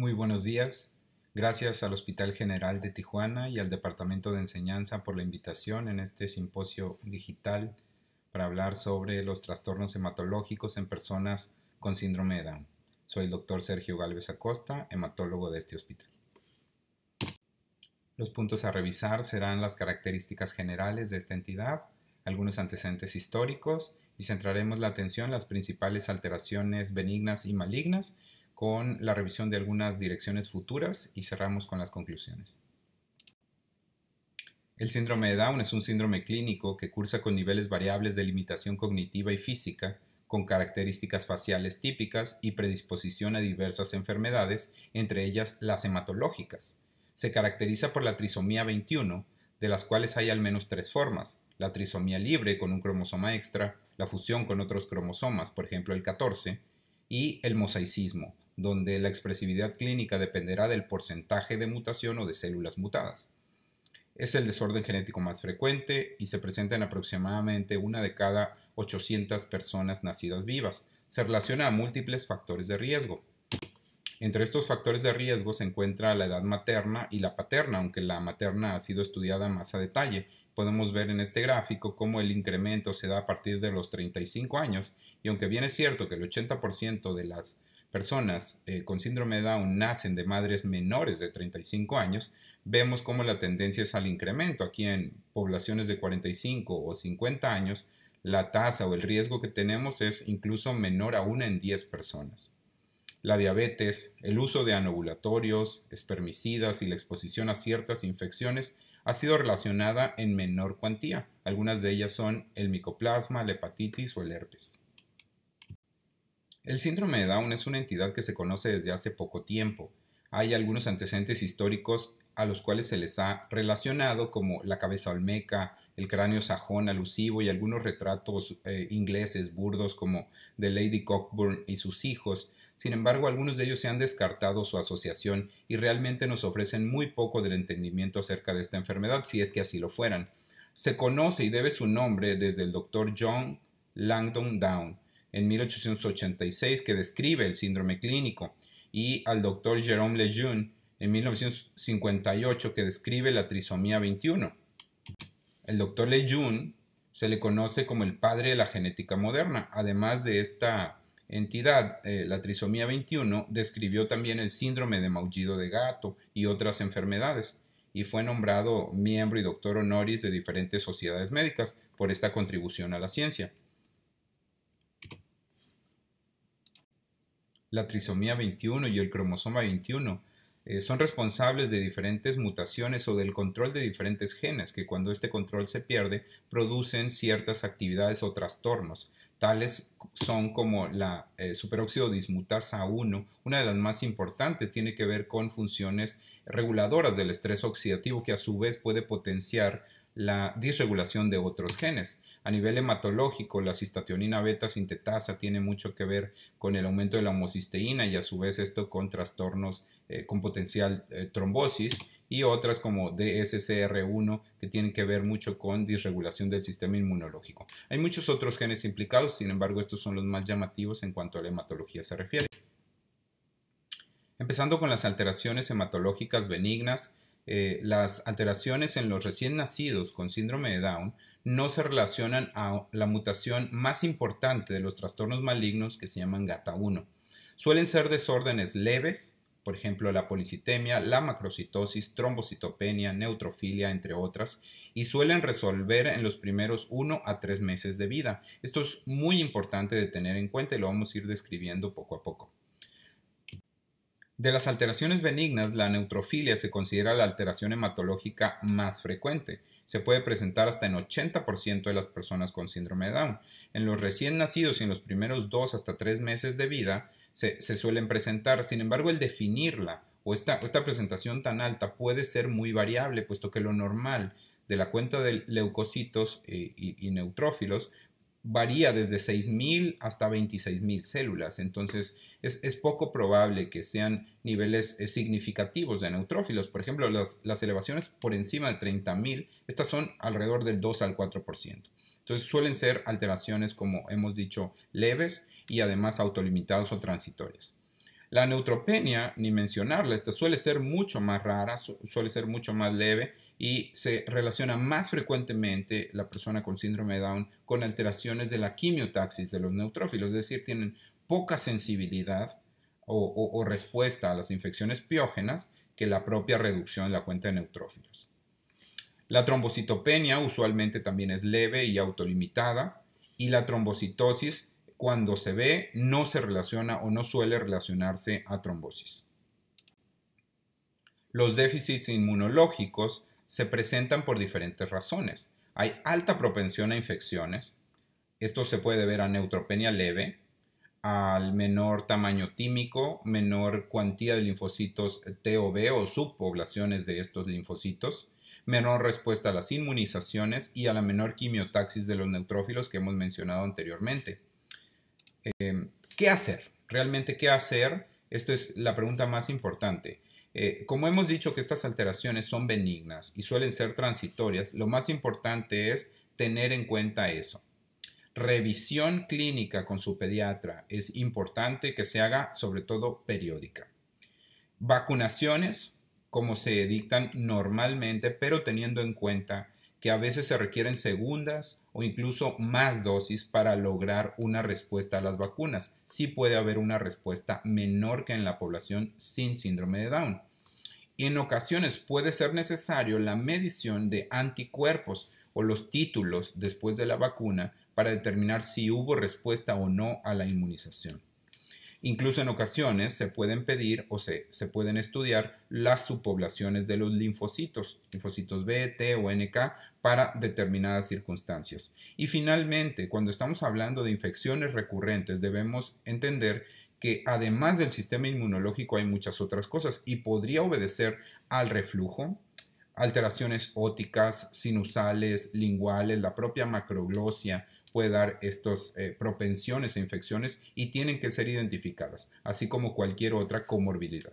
Muy buenos días. Gracias al Hospital General de Tijuana y al Departamento de Enseñanza por la invitación en este simposio digital para hablar sobre los trastornos hematológicos en personas con síndrome de Down. Soy el doctor Sergio Galvez Acosta, hematólogo de este hospital. Los puntos a revisar serán las características generales de esta entidad, algunos antecedentes históricos y centraremos la atención en las principales alteraciones benignas y malignas con la revisión de algunas direcciones futuras y cerramos con las conclusiones. El síndrome de Down es un síndrome clínico que cursa con niveles variables de limitación cognitiva y física, con características faciales típicas y predisposición a diversas enfermedades, entre ellas las hematológicas. Se caracteriza por la trisomía 21, de las cuales hay al menos tres formas, la trisomía libre con un cromosoma extra, la fusión con otros cromosomas, por ejemplo el 14, y el mosaicismo, donde la expresividad clínica dependerá del porcentaje de mutación o de células mutadas. Es el desorden genético más frecuente y se presenta en aproximadamente una de cada 800 personas nacidas vivas. Se relaciona a múltiples factores de riesgo. Entre estos factores de riesgo se encuentra la edad materna y la paterna, aunque la materna ha sido estudiada más a detalle. Podemos ver en este gráfico cómo el incremento se da a partir de los 35 años y aunque bien es cierto que el 80% de las personas eh, con síndrome de Down nacen de madres menores de 35 años, vemos cómo la tendencia es al incremento. Aquí en poblaciones de 45 o 50 años, la tasa o el riesgo que tenemos es incluso menor a una en 10 personas. La diabetes, el uso de anovulatorios, espermicidas y la exposición a ciertas infecciones ha sido relacionada en menor cuantía. Algunas de ellas son el micoplasma, la hepatitis o el herpes. El síndrome de Down es una entidad que se conoce desde hace poco tiempo. Hay algunos antecedentes históricos a los cuales se les ha relacionado, como la cabeza olmeca, el cráneo sajón alusivo y algunos retratos eh, ingleses burdos como de Lady Cockburn y sus hijos. Sin embargo, algunos de ellos se han descartado su asociación y realmente nos ofrecen muy poco del entendimiento acerca de esta enfermedad, si es que así lo fueran. Se conoce y debe su nombre desde el doctor John Langdon Down, en 1886 que describe el síndrome clínico y al doctor Jerome Lejeune en 1958 que describe la trisomía 21. El doctor Lejeune se le conoce como el padre de la genética moderna. Además de esta entidad, eh, la trisomía 21 describió también el síndrome de maullido de gato y otras enfermedades y fue nombrado miembro y doctor honoris de diferentes sociedades médicas por esta contribución a la ciencia. la trisomía 21 y el cromosoma 21 eh, son responsables de diferentes mutaciones o del control de diferentes genes que cuando este control se pierde producen ciertas actividades o trastornos. Tales son como la eh, superóxido dismutasa 1, una de las más importantes, tiene que ver con funciones reguladoras del estrés oxidativo que a su vez puede potenciar la disregulación de otros genes. A nivel hematológico, la cistationina beta sintetasa tiene mucho que ver con el aumento de la homocisteína y a su vez esto con trastornos eh, con potencial eh, trombosis y otras como DSCR1 que tienen que ver mucho con disregulación del sistema inmunológico. Hay muchos otros genes implicados, sin embargo estos son los más llamativos en cuanto a la hematología se refiere. Empezando con las alteraciones hematológicas benignas, eh, las alteraciones en los recién nacidos con síndrome de Down no se relacionan a la mutación más importante de los trastornos malignos que se llaman GATA1. Suelen ser desórdenes leves, por ejemplo la policitemia, la macrocitosis, trombocitopenia, neutrofilia, entre otras, y suelen resolver en los primeros 1 a 3 meses de vida. Esto es muy importante de tener en cuenta y lo vamos a ir describiendo poco a poco. De las alteraciones benignas, la neutrofilia se considera la alteración hematológica más frecuente se puede presentar hasta en 80% de las personas con síndrome de Down. En los recién nacidos y en los primeros dos hasta tres meses de vida se, suelen presentar. Sin embargo, el definirla o esta, esta presentación tan alta puede ser muy variable, puesto que lo normal de la cuenta de leucocitos eh, y neutrófilos varía desde 6.000 hasta 26.000 células. Entonces, es, poco probable que sean niveles eh, significativos de neutrófilos. Por ejemplo, las, elevaciones por encima de 30.000, estas son alrededor del 2 al 4%. Entonces, suelen ser alteraciones, como hemos dicho, leves y además autolimitadas o transitorias. La neutropenia, ni mencionarla, esta suele ser mucho más rara, suele ser mucho más leve y se relaciona más frecuentemente la persona con síndrome de Down con alteraciones de la quimiotaxis de los neutrófilos, es decir, tienen poca sensibilidad o, respuesta a las infecciones piógenas que la propia reducción de la cuenta de neutrófilos. La trombocitopenia usualmente también es leve y autolimitada y la trombocitosis cuando se ve no se relaciona o no suele relacionarse a trombosis. Los déficits inmunológicos se presentan por diferentes razones. Hay alta propensión a infecciones. Esto se puede ver a neutropenia leve, al menor tamaño tímico, menor cuantía de linfocitos T o B o subpoblaciones de estos linfocitos, menor respuesta a las inmunizaciones y a la menor quimiotaxis de los neutrófilos que hemos mencionado anteriormente. Eh, ¿Qué hacer? Realmente, ¿qué hacer? esto es la pregunta más importante. Eh, como hemos dicho que estas alteraciones son benignas y suelen ser transitorias, lo más importante es tener en cuenta eso. Revisión clínica con su pediatra es importante que se haga sobre todo periódica. Vacunaciones, como se dictan normalmente, pero teniendo en cuenta que a veces se requieren segundas o incluso más dosis para lograr una respuesta a las vacunas. Sí puede haber una respuesta menor que en la población sin síndrome de Down. Y en ocasiones puede ser necesario la medición de anticuerpos o los títulos después de la vacuna para determinar si hubo respuesta o no a la inmunización. Incluso en ocasiones se pueden pedir o se, pueden estudiar las subpoblaciones de los linfocitos, linfocitos B, T o NK, para determinadas circunstancias. Y finalmente, cuando estamos hablando de infecciones recurrentes, debemos entender que además del sistema inmunológico hay muchas otras cosas y podría obedecer al reflujo, alteraciones óticas, sinusales, linguales, la propia macroglosia, puede dar estas eh, propensiones a e infecciones y tienen que ser identificadas, así como cualquier otra comorbilidad.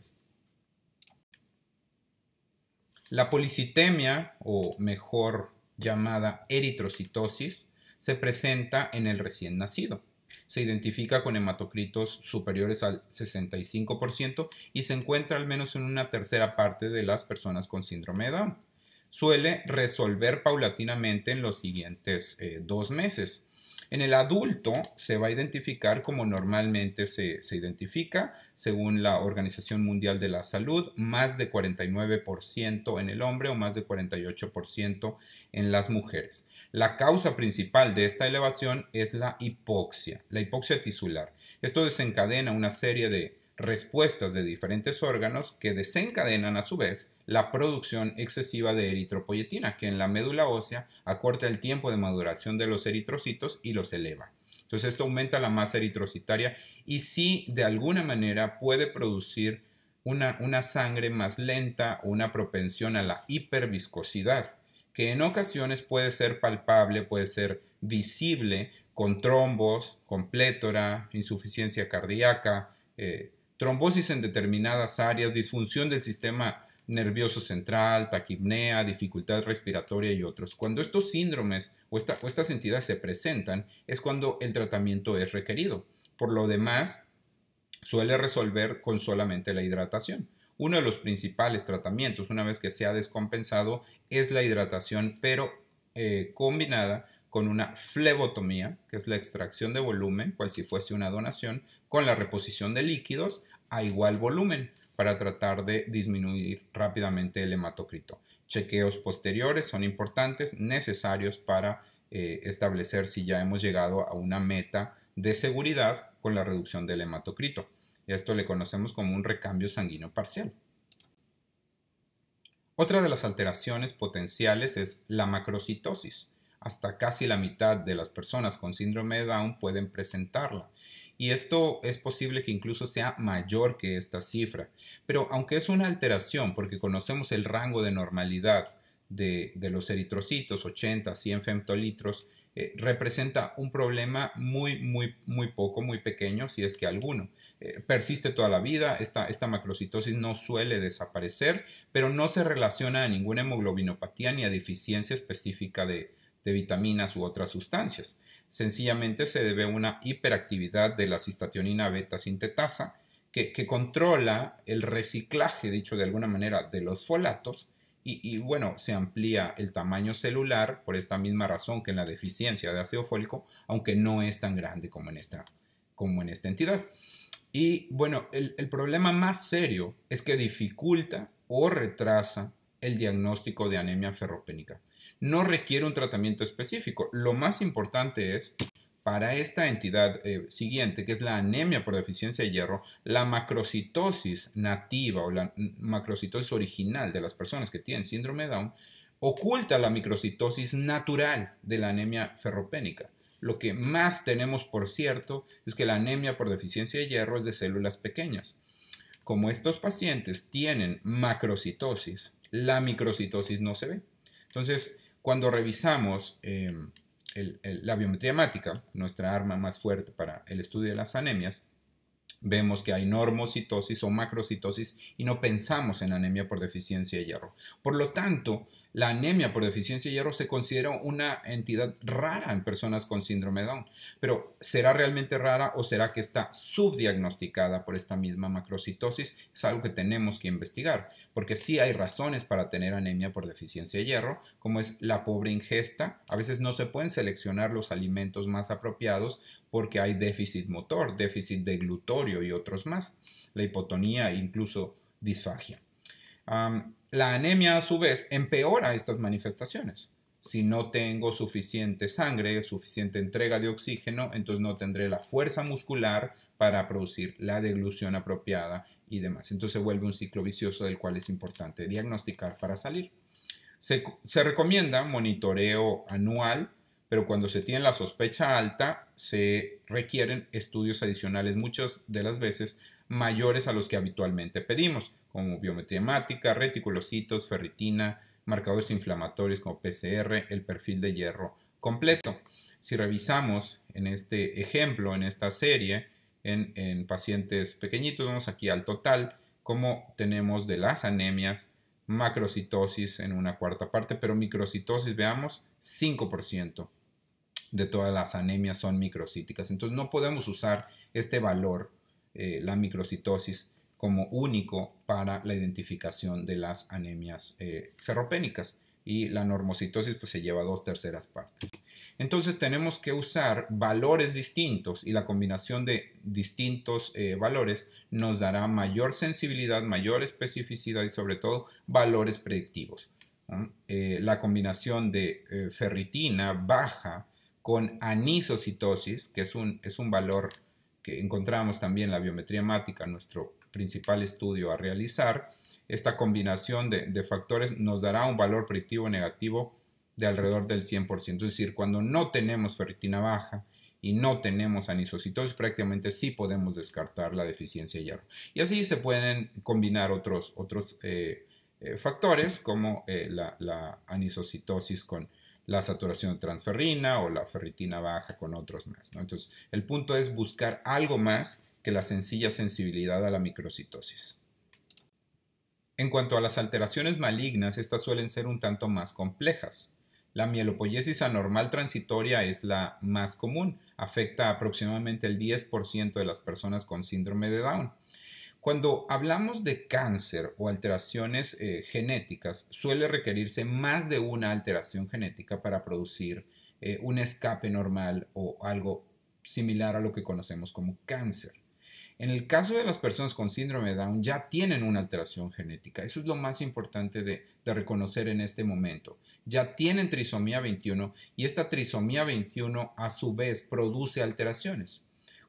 La policitemia, o mejor llamada eritrocitosis, se presenta en el recién nacido. Se identifica con hematocritos superiores al 65% y se encuentra al menos en una tercera parte de las personas con síndrome de Down suele resolver paulatinamente en los siguientes eh, dos meses. En el adulto se va a identificar como normalmente se, se, identifica, según la Organización Mundial de la Salud, más de 49% en el hombre o más de 48% en las mujeres. La causa principal de esta elevación es la hipoxia, la hipoxia tisular. Esto desencadena una serie de respuestas de diferentes órganos que desencadenan a su vez la producción excesiva de eritropoyetina, que en la médula ósea acorta el tiempo de maduración de los eritrocitos y los eleva. Entonces esto aumenta la masa eritrocitaria y sí de alguna manera puede producir una, una sangre más lenta una propensión a la hiperviscosidad, que en ocasiones puede ser palpable, puede ser visible con trombos, con plétora, insuficiencia cardíaca, eh, trombosis en determinadas áreas, disfunción del sistema nervioso central, taquipnea, dificultad respiratoria y otros. Cuando estos síndromes o, estas entidades se presentan es cuando el tratamiento es requerido. Por lo demás, suele resolver con solamente la hidratación. Uno de los principales tratamientos, una vez que se ha descompensado, es la hidratación, pero eh, combinada con una flebotomía, que es la extracción de volumen, cual si fuese una donación, con la reposición de líquidos a igual volumen para tratar de disminuir rápidamente el hematocrito. Chequeos posteriores son importantes, necesarios para eh, establecer si ya hemos llegado a una meta de seguridad con la reducción del hematocrito. Esto le conocemos como un recambio sanguíneo parcial. Otra de las alteraciones potenciales es la macrocitosis hasta casi la mitad de las personas con síndrome de Down pueden presentarla. Y esto es posible que incluso sea mayor que esta cifra. Pero aunque es una alteración, porque conocemos el rango de normalidad de, los eritrocitos, 80, 100 femtolitros, eh, representa un problema muy, muy, muy poco, muy pequeño, si es que alguno. Eh, persiste toda la vida, esta, esta macrocitosis no suele desaparecer, pero no se relaciona a ninguna hemoglobinopatía ni a deficiencia específica de, de vitaminas u otras sustancias. Sencillamente se debe a una hiperactividad de la cistationina beta sintetasa que, controla el reciclaje, dicho de alguna manera, de los folatos y, bueno, se amplía el tamaño celular por esta misma razón que en la deficiencia de ácido fólico, aunque no es tan grande como en esta, como en esta entidad. Y bueno, el, el problema más serio es que dificulta o retrasa el diagnóstico de anemia ferropénica no requiere un tratamiento específico. Lo más importante es para esta entidad eh, siguiente, que es la anemia por deficiencia de hierro, la macrocitosis nativa o la macrocitosis original de las personas que tienen síndrome Down oculta la microcitosis natural de la anemia ferropénica. Lo que más tenemos, por cierto, es que la anemia por deficiencia de hierro es de células pequeñas. Como estos pacientes tienen macrocitosis, la microcitosis no se ve. Entonces, cuando revisamos eh, la biometría hemática, nuestra arma más fuerte para el estudio de las anemias, vemos que hay normocitosis o macrocitosis y no pensamos en anemia por deficiencia de hierro. Por lo tanto, la anemia por deficiencia de hierro se considera una entidad rara en personas con síndrome Down, pero ¿será realmente rara o será que está subdiagnosticada por esta misma macrocitosis? Es algo que tenemos que investigar, porque sí hay razones para tener anemia por deficiencia de hierro, como es la pobre ingesta, a veces no se pueden seleccionar los alimentos más apropiados porque hay déficit motor, déficit de glutorio y otros más, la hipotonía e incluso disfagia. La anemia a su vez empeora estas manifestaciones. Si no tengo suficiente sangre, suficiente entrega de oxígeno, entonces no tendré la fuerza muscular para producir la deglución apropiada y demás. Entonces se vuelve un ciclo vicioso del cual es importante diagnosticar para salir. Se, se, recomienda monitoreo anual, pero cuando se tiene la sospecha alta se requieren estudios adicionales muchas de las veces mayores a los que habitualmente pedimos, como biometría hemática, reticulocitos, ferritina, marcadores inflamatorios como PCR, el perfil de hierro completo. Si revisamos en este ejemplo, en esta serie, en, pacientes pequeñitos, vemos aquí al total cómo tenemos de las anemias macrocitosis en una cuarta parte, pero microcitosis, veamos, 5% de todas las anemias son microcíticas. Entonces no podemos usar este valor eh, la microcitosis como único para la identificación de las anemias eh, ferropénicas y la normocitosis pues, se lleva dos terceras partes. Entonces tenemos que usar valores distintos y la combinación de distintos eh, valores nos dará mayor sensibilidad, mayor especificidad y sobre todo valores predictivos. la combinación de ferritina baja con anisocitosis, que es un, es un valor que encontramos también la biometría hemática, nuestro principal estudio a realizar, esta combinación de, factores nos dará un valor predictivo negativo de alrededor del 100%. Es decir, cuando no tenemos ferritina baja, y no tenemos anisocitosis, prácticamente sí podemos descartar la deficiencia de hierro. Y así se pueden combinar otros, otros eh, eh, factores como eh, la, la, anisocitosis con la saturación transferrina o la ferritina baja con otros más. Entonces, el punto es buscar algo más que la sencilla sensibilidad a la microcitosis. En cuanto a las alteraciones malignas, estas suelen ser un tanto más complejas. La mielopoyesis anormal transitoria es la más común, afecta aproximadamente el 10% de las personas con síndrome de Down cuando hablamos de cáncer o alteraciones eh, genéticas, suele requerirse más de una alteración genética para producir eh, un escape normal o algo similar a lo que conocemos como cáncer. En el caso de las personas con síndrome de Down ya tienen una alteración genética. Eso es lo más importante de, reconocer en este momento. Ya tienen trisomía 21 y esta trisomía 21 a su vez produce alteraciones.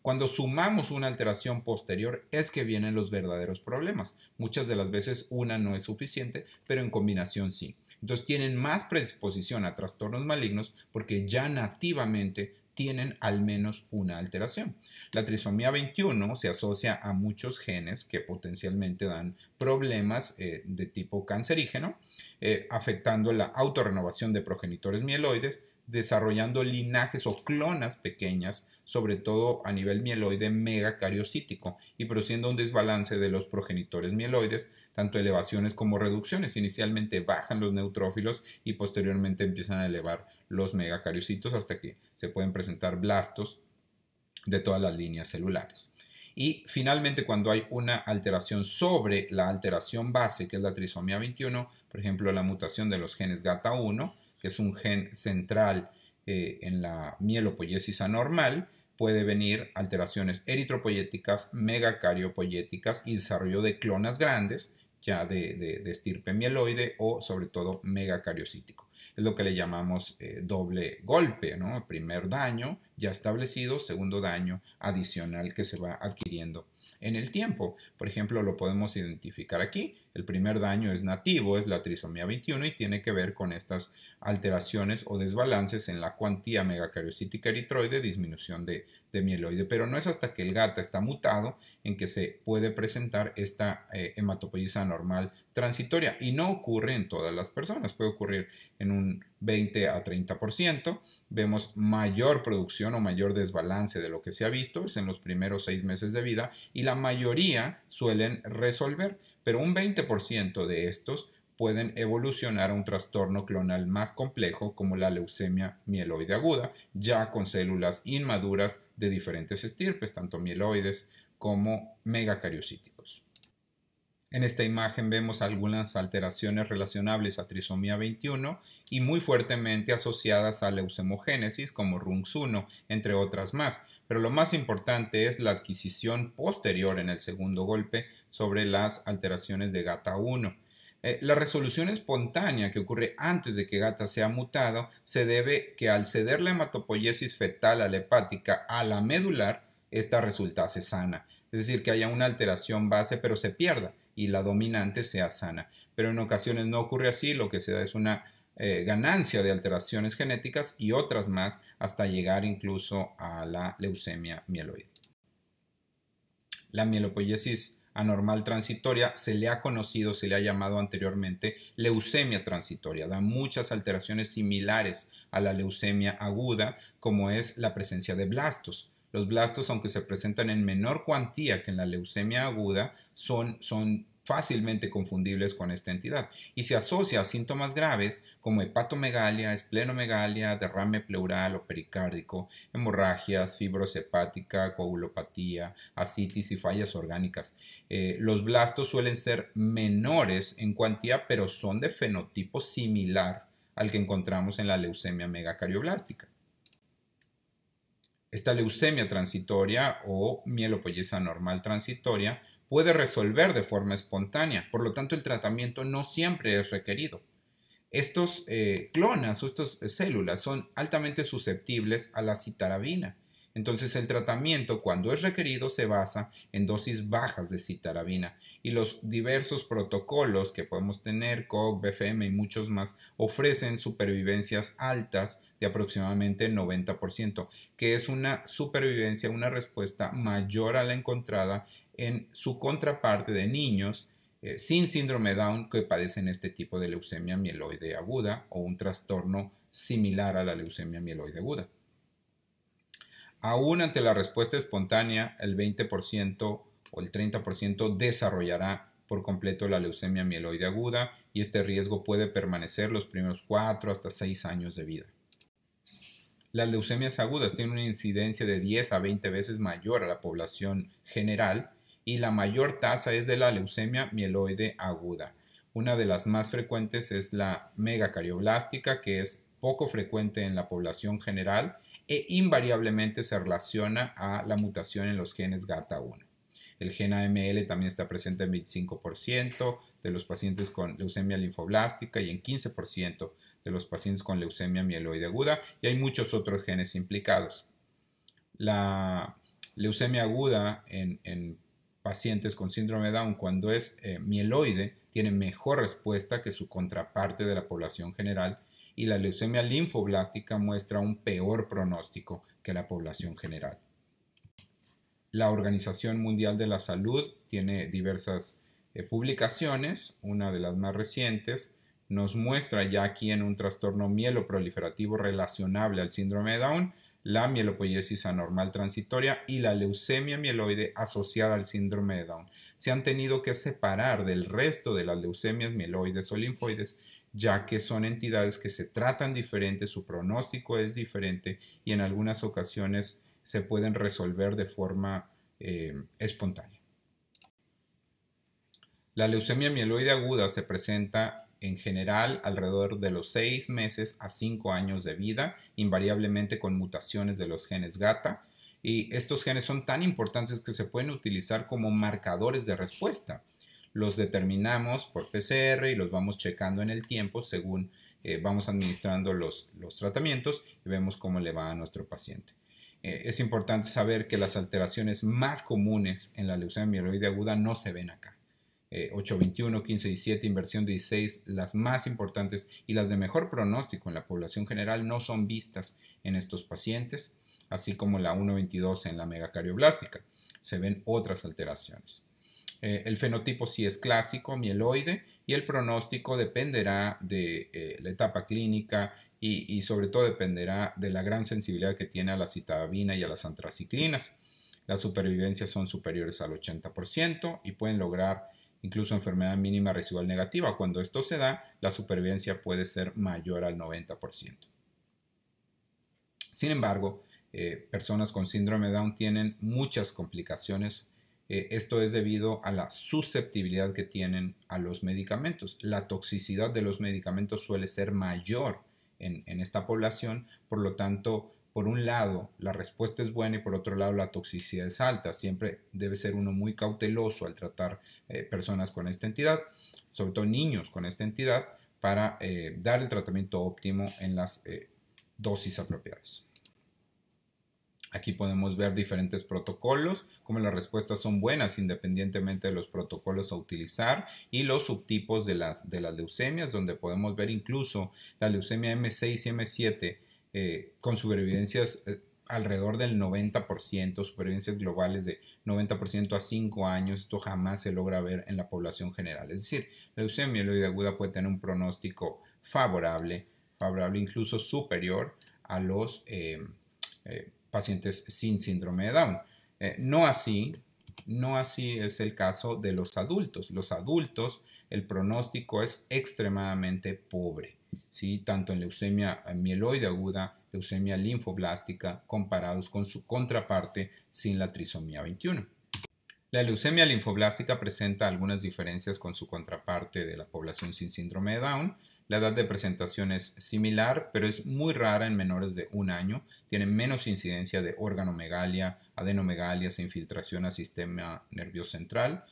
Cuando sumamos una alteración posterior es que vienen los verdaderos problemas. Muchas de las veces una no es suficiente, pero en combinación sí. Entonces tienen más predisposición a trastornos malignos porque ya nativamente tienen al menos una alteración. La trisomía 21 se asocia a muchos genes que potencialmente dan problemas eh, de tipo cancerígeno, eh, afectando la autorrenovación de progenitores mieloides, desarrollando linajes o clonas pequeñas sobre todo a nivel mieloide megacariocítico y produciendo un desbalance de los progenitores mieloides, tanto elevaciones como reducciones. Inicialmente bajan los neutrófilos y posteriormente empiezan a elevar los megacariocitos hasta que se pueden presentar blastos de todas las líneas celulares. Y finalmente, cuando hay una alteración sobre la alteración base, que es la trisomía 21, por ejemplo, la mutación de los genes GATA1, que es un gen central eh, en la mielopoyesis anormal, puede venir alteraciones eritropoyéticas, megacariopoyéticas y desarrollo de clonas grandes, ya de, estirpe mieloide o sobre todo megacariocítico. Es lo que le llamamos eh, doble golpe, ¿no? primer daño ya establecido, segundo daño adicional que se va adquiriendo en el tiempo. Por ejemplo, lo podemos identificar aquí el primer daño es nativo, es la trisomía 21 y tiene que ver con estas alteraciones o desbalances en la cuantía megacariocítica eritroide, disminución de, mieloide. Pero no es hasta que el gato está mutado en que se puede presentar esta eh, normal transitoria y no ocurre en todas las personas, puede ocurrir en un 20 a 30%. Vemos mayor producción o mayor desbalance de lo que se ha visto es en los primeros seis meses de vida y la mayoría suelen resolver pero un 20% de estos pueden evolucionar a un trastorno clonal más complejo como la leucemia mieloide aguda, ya con células inmaduras de diferentes estirpes, tanto mieloides como megacariocíticos. En esta imagen vemos algunas alteraciones relacionables a trisomía 21 y muy fuertemente asociadas a leucemogénesis como RUNX1, entre otras más, pero lo más importante es la adquisición posterior en el segundo golpe sobre las alteraciones de GATA1. Eh, la resolución espontánea que ocurre antes de que GATA sea mutado se debe que al ceder la hematopoiesis fetal a la hepática a la medular, esta resultase sana. Es decir, que haya una alteración base pero se pierda y la dominante sea sana. Pero en ocasiones no ocurre así, lo que se da es una eh, ganancia de alteraciones genéticas y otras más hasta llegar incluso a la leucemia mieloide. La mielopoyesis anormal transitoria, se le ha conocido, se le ha llamado anteriormente leucemia transitoria. Da muchas alteraciones similares a la leucemia aguda, como es la presencia de blastos. Los blastos, aunque se presentan en menor cuantía que en la leucemia aguda, son, son fácilmente confundibles con esta entidad y se asocia a síntomas graves como hepatomegalia, esplenomegalia, derrame pleural o pericárdico, hemorragias, fibros hepática, coagulopatía, ascitis y fallas orgánicas. Eh, los blastos suelen ser menores en cuantía, pero son de fenotipo similar al que encontramos en la leucemia megacarioblástica. Esta leucemia transitoria o mielopoyesa normal transitoria puede resolver de forma espontánea, por lo tanto el tratamiento no siempre es requerido. Estos eh, clonas o estas eh, células son altamente susceptibles a la citarabina, entonces el tratamiento cuando es requerido se basa en dosis bajas de citarabina y los diversos protocolos que podemos tener, COG, BFM y muchos más, ofrecen supervivencias altas de aproximadamente 90%, que es una supervivencia, una respuesta mayor a la encontrada en su contraparte de niños eh, sin síndrome Down que padecen este tipo de leucemia mieloide aguda o un trastorno similar a la leucemia mieloide aguda. Aún ante la respuesta espontánea, el 20% o el 30% desarrollará por completo la leucemia mieloide aguda y este riesgo puede permanecer los primeros 4 hasta 6 años de vida. Las leucemias agudas tienen una incidencia de 10 a 20 veces mayor a la población general y la mayor tasa es de la leucemia mieloide aguda. Una de las más frecuentes es la megacarioblástica, que es poco frecuente en la población general e invariablemente se relaciona a la mutación en los genes GATA1. El gen AML también está presente en 25% de los pacientes con leucemia linfoblástica y en 15% de los pacientes con leucemia mieloide aguda y hay muchos otros genes implicados. La leucemia aguda en pacientes con síndrome Down cuando es eh, mieloide tiene mejor respuesta que su contraparte de la población general y la leucemia linfoblástica muestra un peor pronóstico que la población general. La Organización Mundial de la Salud tiene diversas eh, publicaciones, una de las más recientes nos muestra ya aquí en un trastorno mielo proliferativo relacionable al síndrome de Down, la mielopoyesis anormal transitoria y la leucemia mieloide asociada al síndrome de Down. Se han tenido que separar del resto de las leucemias mieloides o linfoides ya que son entidades que se tratan diferente, su pronóstico es diferente y en algunas ocasiones se pueden resolver de forma eh, espontánea. La leucemia mieloide aguda se presenta en general alrededor de los 6 meses a 5 años de vida, invariablemente con mutaciones de los genes GATA. Y estos genes son tan importantes que se pueden utilizar como marcadores de respuesta. Los determinamos por PCR y los vamos checando en el tiempo según eh, vamos administrando los, tratamientos y vemos cómo le va a nuestro paciente. Eh, es importante saber que las alteraciones más comunes en la leucemia mieloide aguda no se ven acá. 821, eh, 1517, inversión 16, las más importantes y las de mejor pronóstico en la población general no son vistas en estos pacientes, así como la 122 en la megacarioblástica. Se ven otras alteraciones. Eh, el fenotipo sí es clásico, mieloide, y el pronóstico dependerá de eh, la etapa clínica y, sobre todo dependerá de la gran sensibilidad que tiene a la citabina y a las antraciclinas. Las supervivencias son superiores al 80% y pueden lograr incluso enfermedad mínima residual negativa. Cuando esto se da, la supervivencia puede ser mayor al 90%. Sin embargo, eh, personas con síndrome de Down tienen muchas complicaciones. Eh, esto es debido a la susceptibilidad que tienen a los medicamentos. La toxicidad de los medicamentos suele ser mayor en esta población, por lo tanto, por un lado la respuesta es buena y por otro lado la toxicidad es alta. Siempre debe ser uno muy cauteloso al tratar eh, personas con esta entidad, sobre todo niños con esta entidad, para eh, dar el tratamiento óptimo en las eh, dosis apropiadas. Aquí podemos ver diferentes protocolos, como las respuestas son buenas independientemente de los protocolos a utilizar y los subtipos de las, de las leucemias, donde podemos ver incluso la leucemia M6 y M7 eh, con supervivencias eh, alrededor del 90%, supervivencias globales de 90% a 5 años, esto jamás se logra ver en la población general. Es decir, la leucemia mieloide aguda puede tener un pronóstico favorable, favorable incluso superior a los eh, pacientes sin síndrome de Down. no así, no así es el caso de los adultos. Los adultos, el pronóstico es extremadamente pobre tanto en leucemia eh, mieloide aguda, leucemia linfoblástica, comparados con su contraparte sin la trisomía 21. La leucemia linfoblástica presenta algunas diferencias con su contraparte de la población sin síndrome de Down. La edad de presentación es similar, pero es muy rara en menores de un año. Tiene menos incidencia de organomegalia, adenomegalia, se infiltración a sistema nervioso central.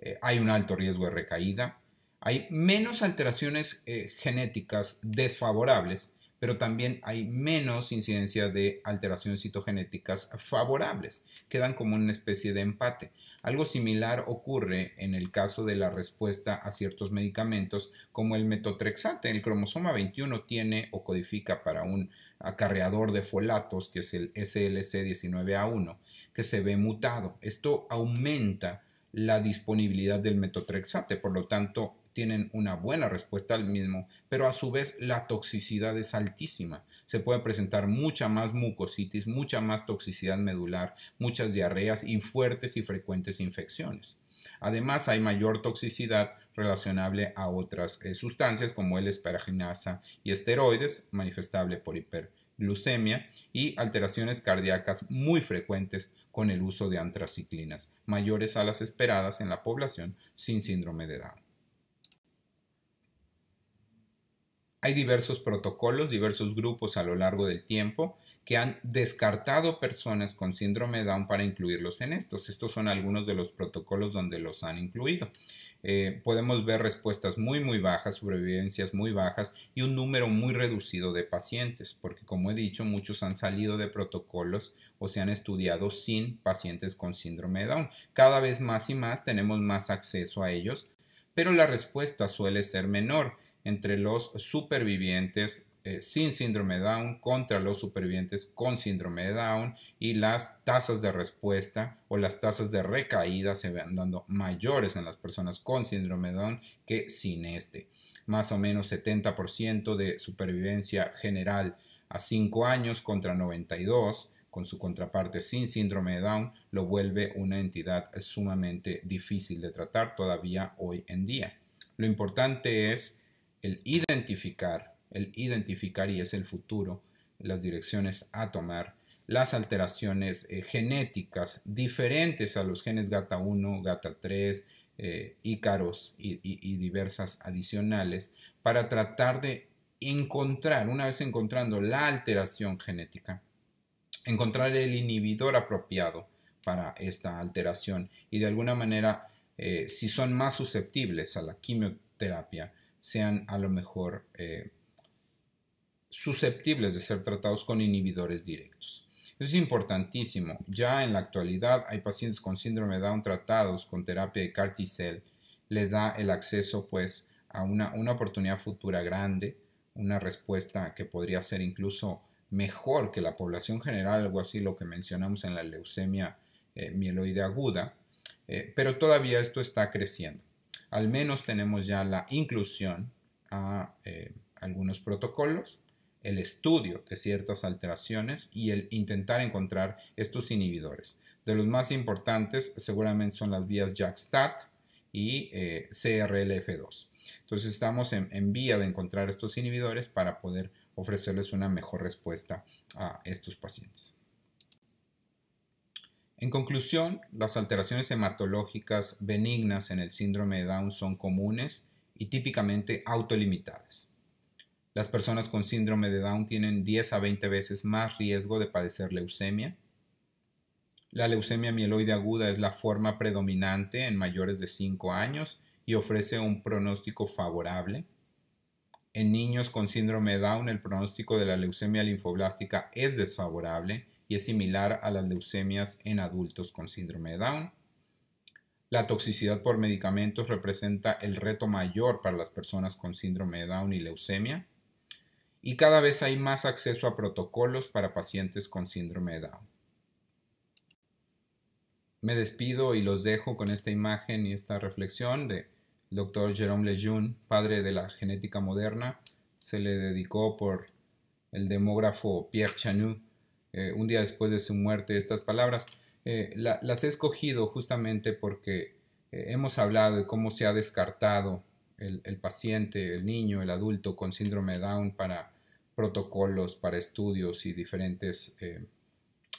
Eh, hay un alto riesgo de recaída, hay menos alteraciones eh, genéticas desfavorables, pero también hay menos incidencia de alteraciones citogenéticas favorables. Quedan como una especie de empate. Algo similar ocurre en el caso de la respuesta a ciertos medicamentos como el metotrexate. El cromosoma 21 tiene o codifica para un acarreador de folatos, que es el SLC19A1, que se ve mutado. Esto aumenta la disponibilidad del metotrexate, por lo tanto tienen una buena respuesta al mismo, pero a su vez la toxicidad es altísima. Se puede presentar mucha más mucositis, mucha más toxicidad medular, muchas diarreas y fuertes y frecuentes infecciones. Además, hay mayor toxicidad relacionable a otras eh, sustancias como el esperaginasa y esteroides, manifestable por hiperglucemia, y alteraciones cardíacas muy frecuentes con el uso de antraciclinas, mayores a las esperadas en la población sin síndrome de Down. Hay diversos protocolos, diversos grupos a lo largo del tiempo que han descartado personas con síndrome Down para incluirlos en estos. Estos son algunos de los protocolos donde los han incluido. Eh, podemos ver respuestas muy muy bajas, sobrevivencias muy bajas y un número muy reducido de pacientes, porque como he dicho, muchos han salido de protocolos o se han estudiado sin pacientes con síndrome Down. Cada vez más y más tenemos más acceso a ellos, pero la respuesta suele ser menor entre los supervivientes eh, sin síndrome de Down contra los supervivientes con síndrome de Down y las tasas de respuesta o las tasas de recaída se van dando mayores en las personas con síndrome de Down que sin este. Más o menos 70% de supervivencia general a 5 años contra 92 con su contraparte sin síndrome de Down lo vuelve una entidad sumamente difícil de tratar todavía hoy en día. Lo importante es el identificar, el identificar y es el futuro, las direcciones a tomar, las alteraciones eh, genéticas diferentes a los genes GATA1, GATA3, eh, ícaros y, diversas adicionales para tratar de encontrar, una vez encontrando la alteración genética, encontrar el inhibidor apropiado para esta alteración y de alguna manera eh, si son más susceptibles a la quimioterapia sean a lo mejor eh, susceptibles de ser tratados con inhibidores directos. es importantísimo. Ya en la actualidad hay pacientes con síndrome de Down tratados con terapia de CAR Le da el acceso pues a una, oportunidad futura grande, una respuesta que podría ser incluso mejor que la población general, algo así lo que mencionamos en la leucemia eh, mieloide aguda, eh, pero todavía esto está creciendo al menos tenemos ya la inclusión a eh, algunos protocolos, el estudio de ciertas alteraciones y el intentar encontrar estos inhibidores. De los más importantes seguramente son las vías jak y eh, CRLF2. Entonces estamos en, vía de encontrar estos inhibidores para poder ofrecerles una mejor respuesta a estos pacientes. En conclusión, las alteraciones hematológicas benignas en el síndrome de Down son comunes y típicamente autolimitadas. Las personas con síndrome de Down tienen 10 a 20 veces más riesgo de padecer leucemia. La leucemia mieloide aguda es la forma predominante en mayores de 5 años y ofrece un pronóstico favorable. En niños con síndrome de Down el pronóstico de la leucemia linfoblástica es desfavorable es similar a las leucemias en adultos con síndrome de Down. La toxicidad por medicamentos representa el reto mayor para las personas con síndrome de Down y leucemia. Y cada vez hay más acceso a protocolos para pacientes con síndrome de Down. Me despido y los dejo con esta imagen y esta reflexión de Dr. Jerome Lejeune, padre de la genética moderna. Se le dedicó por el demógrafo Pierre Chanu eh, un día después de su muerte, estas palabras. Eh, las he escogido justamente porque eh, hemos hablado de cómo se ha descartado el, paciente, el niño, el adulto con síndrome Down para protocolos, para estudios y diferentes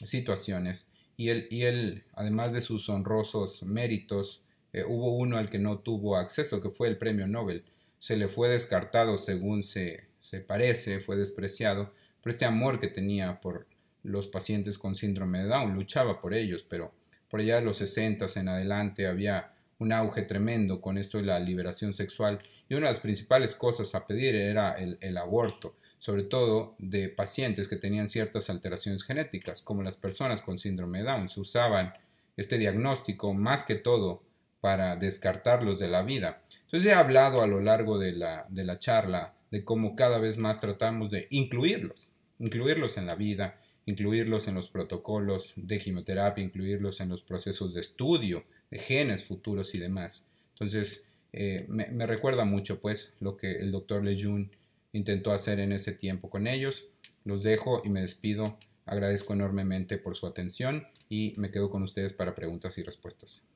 situaciones. Y él, y él, además de sus honrosos méritos, hubo uno al que no tuvo acceso, que fue el premio Nobel. Se le fue descartado según se, se parece, fue despreciado, por este amor que tenía por los pacientes con síndrome de Down, luchaba por ellos, pero por allá de los 60 en adelante había un auge tremendo con esto de la liberación sexual y una de las principales cosas a pedir era el, aborto, sobre todo de pacientes que tenían ciertas alteraciones genéticas, como las personas con síndrome de Down. Se usaban este diagnóstico más que todo para descartarlos de la vida. Entonces he hablado a lo largo de la, de la charla de cómo cada vez más tratamos de incluirlos, incluirlos en la vida, incluirlos en los protocolos de quimioterapia, incluirlos en los procesos de estudio de genes futuros y demás. Entonces, eh, me, recuerda mucho pues lo que el doctor Lejeune intentó hacer en ese tiempo con ellos. Los dejo y me despido. Agradezco enormemente por su atención y me quedo con ustedes para preguntas y respuestas.